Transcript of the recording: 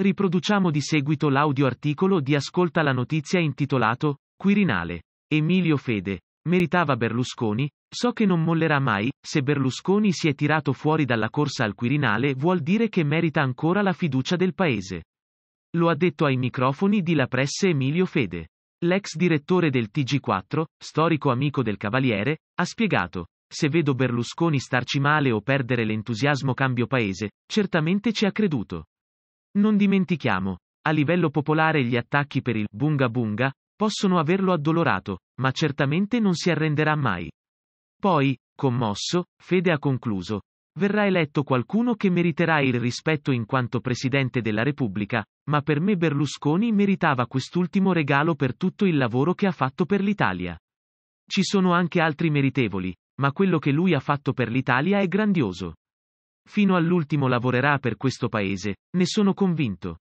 Riproduciamo di seguito l'audio articolo di Ascolta la notizia intitolato Quirinale. Emilio Fede. Meritava Berlusconi, so che non mollerà mai, se Berlusconi si è tirato fuori dalla corsa al Quirinale vuol dire che merita ancora la fiducia del Paese. Lo ha detto ai microfoni di La Presse Emilio Fede. L'ex direttore del TG4, storico amico del Cavaliere, ha spiegato, se vedo Berlusconi starci male o perdere l'entusiasmo cambio Paese, certamente ci ha creduto. Non dimentichiamo, a livello popolare gli attacchi per il bunga bunga possono averlo addolorato, ma certamente non si arrenderà mai. Poi, commosso, Fede ha concluso. Verrà eletto qualcuno che meriterà il rispetto in quanto Presidente della Repubblica, ma per me Berlusconi meritava quest'ultimo regalo per tutto il lavoro che ha fatto per l'Italia. Ci sono anche altri meritevoli, ma quello che lui ha fatto per l'Italia è grandioso. Fino all'ultimo lavorerà per questo paese, ne sono convinto.